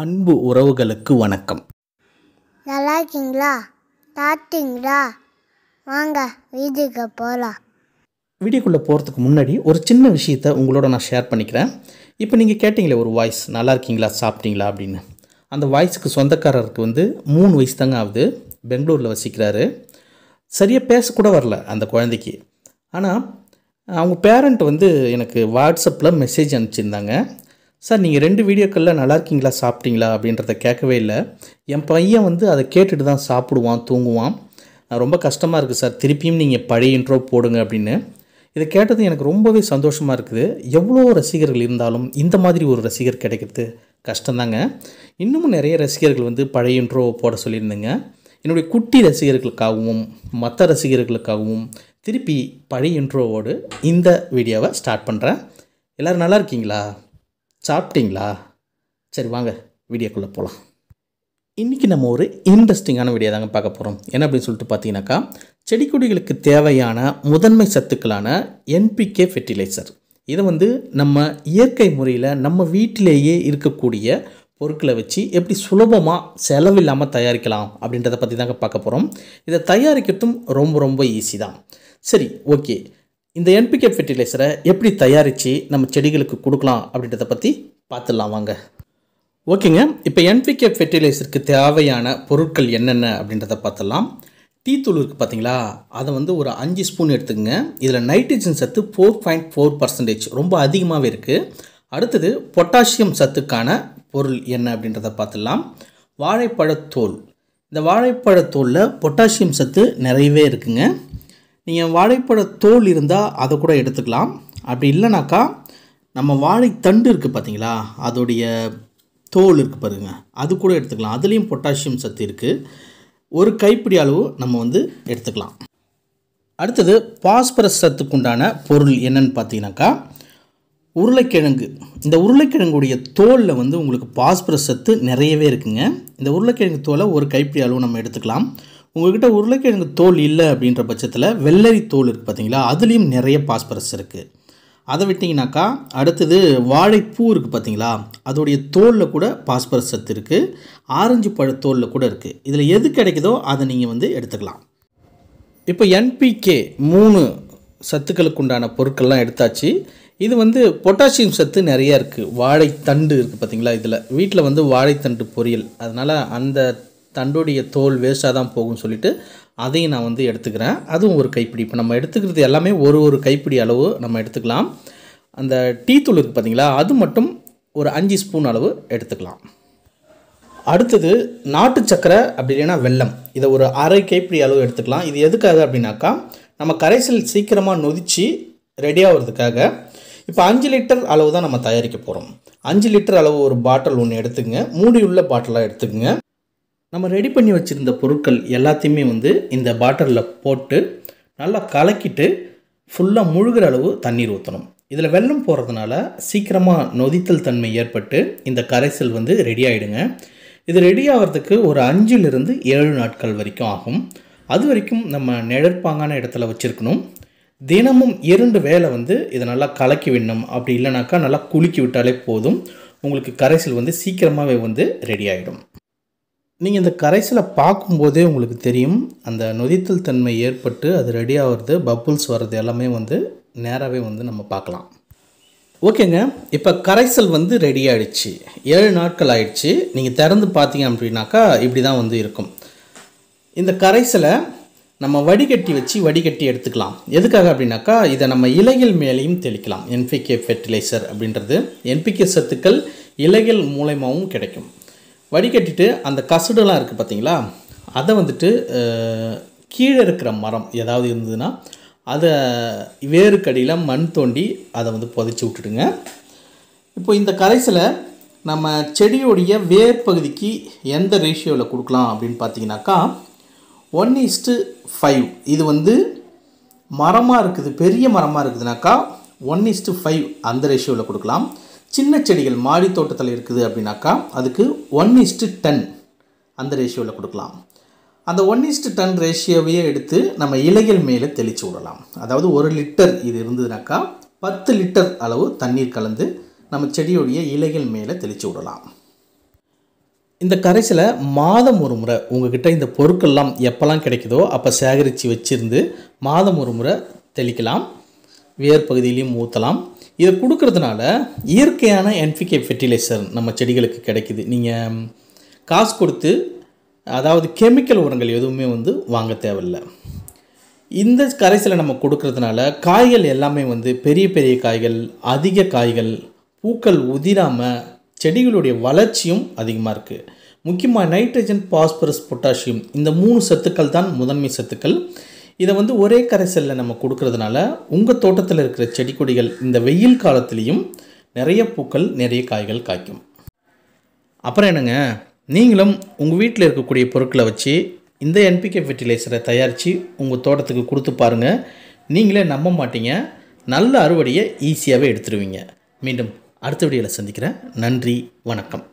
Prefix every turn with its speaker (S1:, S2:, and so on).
S1: அன்பு உறவுகளுக்கு வணக்கம் நல்லா இருக்கீங்களா தாத்தீங்களா வாங்க வீட்டுக்கு போகலாம் வீடியோக்குள்ளே போகிறதுக்கு முன்னாடி ஒரு சின்ன விஷயத்த உங்களோட நான் ஷேர் பண்ணிக்கிறேன் இப்போ நீங்கள் கேட்டிங்களே ஒரு வாய்ஸ் நல்லா இருக்கீங்களா சாப்பிட்டீங்களா அப்படின்னு அந்த வாய்ஸுக்கு சொந்தக்காரருக்கு வந்து மூணு வயசு தாங்க ஆகுது பெங்களூரில் வசிக்கிறாரு சரியாக பேசக்கூட வரல அந்த குழந்தைக்கு ஆனால் அவங்க பேரண்ட் வந்து எனக்கு வாட்ஸ்அப்பில் மெசேஜ் அனுப்பிச்சிருந்தாங்க சார் நீங்கள் ரெண்டு வீடியோக்களில் நல்லா இருக்கீங்களா சாப்பிட்டீங்களா அப்படின்றத கேட்கவே இல்லை என் பையன் வந்து அதை கேட்டுட்டு தான் சாப்பிடுவான் தூங்குவான் ரொம்ப கஷ்டமாக இருக்குது சார் திருப்பியும் நீங்கள் பழைய இன்ட்ரோ போடுங்க அப்படின்னு இதை கேட்டது எனக்கு ரொம்பவே சந்தோஷமாக இருக்குது எவ்வளோ ரசிகர்கள் இருந்தாலும் இந்த மாதிரி ஒரு ரசிகர் கிடைக்கிறது கஷ்டந்தாங்க இன்னமும் நிறைய ரசிகர்கள் வந்து பழைய இன்ட்ரோ போட சொல்லியிருந்தேங்க என்னுடைய குட்டி ரசிகர்களுக்காகவும் மற்ற ரசிகர்களுக்காகவும் திருப்பி பழைய இன்ட்ரோவோடு இந்த வீடியோவை ஸ்டார்ட் பண்ணுறேன் எல்லோரும் நல்லா இருக்கீங்களா சாப்பிட்டீங்களா சரி வாங்க வீடியோக்குள்ளே போகலாம் இன்றைக்கி நம்ம ஒரு இன்ட்ரெஸ்டிங்கான வீடியோ தாங்க பார்க்க போகிறோம் என்ன அப்படின்னு சொல்லிட்டு பார்த்தீங்கன்னாக்கா செடி கொடிகளுக்கு தேவையான முதன்மை சத்துக்களான என்பிகே ஃபெர்டிலைசர் இதை வந்து நம்ம இயற்கை முறையில் நம்ம வீட்டிலேயே இருக்கக்கூடிய பொருட்களை வச்சு எப்படி சுலபமாக செலவில்லாமல் தயாரிக்கலாம் அப்படின்றத பற்றி தாங்க பார்க்க போகிறோம் இதை தயாரிக்கிறதும் ரொம்ப ரொம்ப ஈஸி தான் சரி ஓகே இந்த என்பிகே ஃபெர்டிலைசரை எப்படி தயாரித்து நம்ம செடிகளுக்கு கொடுக்கலாம் அப்படின்றத பற்றி பார்த்துடலாம் வாங்க ஓகேங்க இப்போ என்பிகே ஃபெர்டிலைசருக்கு தேவையான பொருட்கள் என்னென்ன அப்படின்றத பார்த்துடலாம் டீ தூள் இருக்குது பார்த்தீங்களா அதை வந்து ஒரு அஞ்சு ஸ்பூன் எடுத்துக்கங்க இதில் நைட்ரஜன் சத்து ஃபோர் பாயிண்ட் ஃபோர் பர்சன்டேஜ் ரொம்ப அதிகமாகவே இருக்குது அடுத்தது பொட்டாசியம் சத்துக்கான பொருள் என்ன அப்படின்றத பார்த்துடலாம் வாழைப்பழத்தோல் இந்த வாழைப்பழத்தோலில் பொட்டாசியம் சத்து நிறையவே இருக்குங்க நீங்கள் வாழைப்பழ தோல் இருந்தால் அதை கூட எடுத்துக்கலாம் அப்படி இல்லைனாக்கா நம்ம வாழைத்தண்டு இருக்குது பார்த்தீங்களா அதோடைய தோல் இருக்குது பாருங்கள் அது கூட எடுத்துக்கலாம் அதுலேயும் பொட்டாசியம் சத்து இருக்குது ஒரு கைப்பிடி அளவு நம்ம வந்து எடுத்துக்கலாம் அடுத்தது பாஸ்பரஸ் சத்துக்குண்டான பொருள் என்னன்னு பார்த்தீங்கன்னாக்கா உருளைக்கிழங்கு இந்த உருளைக்கிழங்குடைய தோலில் வந்து உங்களுக்கு பாஸ்பரஸ் சத்து நிறையவே இருக்குங்க இந்த உருளைக்கிழங்கு தோலை ஒரு கைப்பிடி அளவு நம்ம எடுத்துக்கலாம் உங்கள்கிட்ட உருளைக்கிழங்கு தோல் இல்லை அப்படின்ற பட்சத்தில் வெள்ளரி தோல் இருக்குது பார்த்தீங்களா அதுலேயும் நிறைய பாஸ்பரஸ் இருக்குது அதை விட்டிங்கனாக்கா அடுத்தது வாழைப்பூ இருக்குது பார்த்தீங்களா அதோடைய தோலில் கூட பாஸ்பரஸ் சத்து இருக்குது ஆரஞ்சு பழ தோலில் கூட இருக்குது இதில் எது கிடைக்குதோ அதை நீங்கள் வந்து எடுத்துக்கலாம் இப்போ என்பிகே மூணு சத்துக்களுக்கு உண்டான பொருட்கள்லாம் எடுத்தாச்சு இது வந்து பொட்டாசியம் சத்து நிறையா இருக்குது வாழைத்தண்டு இருக்குது பார்த்தீங்களா இதில் வீட்டில் வந்து வாழைத்தண்டு பொரியல் அதனால் அந்த தண்டுடைய தோல் வேஸ்ட்டாக தான் போகும்னு சொல்லிட்டு அதையும் நான் வந்து எடுத்துக்கிறேன் அதுவும் ஒரு கைப்பிடி இப்போ நம்ம எடுத்துக்கிறது எல்லாமே ஒரு ஒரு கைப்பிடி அளவு நம்ம எடுத்துக்கலாம் அந்த தூள் இருக்குது பார்த்தீங்களா அது மட்டும் ஒரு அஞ்சு ஸ்பூன் அளவு எடுத்துக்கலாம் அடுத்தது நாட்டு சக்கரை அப்படி இல்லைன்னா வெள்ளம் இதை ஒரு அரை கைப்பிடி அளவு எடுத்துக்கலாம் இது எதுக்காக அப்படின்னாக்கா நம்ம கரைசல் சீக்கிரமாக நொதிச்சு ரெடியாகிறதுக்காக இப்போ அஞ்சு லிட்டர் அளவு தான் நம்ம தயாரிக்க போகிறோம் அஞ்சு லிட்டர் அளவு ஒரு பாட்டில் ஒன்று எடுத்துங்க மூடியுள்ள பாட்டிலாக எடுத்துக்கோங்க நம்ம ரெடி பண்ணி வச்சுருந்த பொருட்கள் எல்லாத்தையுமே வந்து இந்த பாட்டரில் போட்டு நல்லா கலக்கிட்டு ஃபுல்லாக முழுகிற அளவு தண்ணீர் ஊற்றணும் இதில் வெள்ளம் போகிறதுனால சீக்கிரமாக நொதித்தல் தன்மை ஏற்பட்டு இந்த கரைசல் வந்து ரெடி ஆகிடுங்க இது ரெடி ஆகிறதுக்கு ஒரு அஞ்சிலிருந்து ஏழு நாட்கள் வரைக்கும் ஆகும் அது வரைக்கும் நம்ம நிழற்பாங்கான இடத்துல வச்சுருக்கணும் தினமும் இரண்டு வேலை வந்து இதை நல்லா கலக்கி விடணும் அப்படி இல்லைனாக்கா நல்லா குலுக்கி விட்டாலே போதும் உங்களுக்கு கரைசல் வந்து சீக்கிரமாகவே வந்து ரெடி ஆகிடும் நீங்கள் இந்த கரைசலை பார்க்கும்போதே உங்களுக்கு தெரியும் அந்த நொதித்தல் தன்மை ஏற்பட்டு அது ரெடி ஆகிறது பப்புல்ஸ் வர்றது எல்லாமே வந்து நேராகவே வந்து நம்ம பார்க்கலாம் ஓகேங்க இப்போ கரைசல் வந்து ரெடி ஆகிடுச்சு ஏழு நாட்கள் ஆயிடுச்சு நீங்கள் திறந்து பார்த்தீங்க அப்படின்னாக்கா இப்படி தான் வந்து இருக்கும் இந்த கரைசலை நம்ம வடிகட்டி வச்சு வடிகட்டி எடுத்துக்கலாம் எதுக்காக அப்படின்னாக்கா இதை நம்ம இலைகள் மேலேயும் தெளிக்கலாம் என்பிகே ஃபெர்டிலைசர் அப்படின்றது என்பிகே சத்துக்கள் இலைகள் மூலயமாவும் கிடைக்கும் வடிகட்டிட்டு அந்த கசடுலாம் இருக்குது பார்த்திங்களா அதை வந்துட்டு கீழே இருக்கிற மரம் ஏதாவது இருந்ததுன்னா அதை வேறுக்கடியில் மண் தோண்டி அதை வந்து புதைச்சி விட்டுடுங்க இப்போ இந்த கரைசலை நம்ம செடியோடைய வேர் பகுதிக்கு எந்த ரேஷியோவில் கொடுக்கலாம் அப்படின்னு பார்த்தீங்கன்னாக்கா ஒன் இஸ்ட்டு ஃபைவ் இது வந்து மரமாக இருக்குது பெரிய மரமாக இருக்குதுனாக்கா ஒன் இஸ்ட்டு ஃபைவ் அந்த ரேஷியோவில் கொடுக்கலாம் சின்ன செடிகள் மாடி தோட்டத்தில் இருக்குது அப்படின்னாக்கா அதுக்கு ஒன் இஸ்ட்டு டென் அந்த ரேஷியோவில் கொடுக்கலாம் அந்த ஒன் இஸ்ட்டு டன் ரேஷியோவையே எடுத்து நம்ம இலைகள் மேலே தெளித்து விடலாம் அதாவது ஒரு லிட்டர் இது இருந்ததுனாக்கா பத்து லிட்டர் அளவு தண்ணீர் கலந்து நம்ம செடியுடைய இலைகள் மேலே தெளித்து விடலாம் இந்த கரைசில் மாதம் ஒரு முறை உங்ககிட்ட இந்த பொருட்கள்லாம் எப்போல்லாம் கிடைக்குதோ அப்போ சேகரித்து வச்சுருந்து மாதம் ஒரு முறை தெளிக்கலாம் வேர் பகுதியிலையும் ஊற்றலாம் இதை கொடுக்கறதுனால இயற்கையான என்ஃபிகே ஃபெர்டிலைசர் நம்ம செடிகளுக்கு கிடைக்கிது நீங்கள் காசு கொடுத்து அதாவது கெமிக்கல் உரங்கள் எதுவுமே வந்து வாங்க தேவையில்லை இந்த கரைசலை நம்ம கொடுக்கறதுனால காய்கள் எல்லாமே வந்து பெரிய பெரிய காய்கள் அதிக காய்கள் பூக்கள் உதிராமல் செடிகளுடைய வளர்ச்சியும் அதிகமாக இருக்குது முக்கியமாக நைட்ரஜன் பாஸ்பரஸ் பொட்டாசியம் இந்த மூணு சத்துக்கள் தான் முதன்மை சத்துக்கள் இதை வந்து ஒரே கரைசலில் நம்ம கொடுக்கறதுனால உங்கள் தோட்டத்தில் இருக்கிற செடி கொடிகள் இந்த வெயில் காலத்துலேயும் நிறைய பூக்கள் நிறைய காய்கள் காய்க்கும் அப்புறம் என்னங்க நீங்களும் உங்கள் வீட்டில் இருக்கக்கூடிய பொருட்களை வச்சு இந்த என்பிகே ஃபெர்டிலைசரை தயாரித்து உங்கள் தோட்டத்துக்கு கொடுத்து பாருங்கள் நீங்களே நம்ப மாட்டீங்க நல்ல அறுவடையை ஈஸியாகவே எடுத்துருவீங்க மீண்டும் அடுத்த வீடியோவில் சந்திக்கிறேன் நன்றி வணக்கம்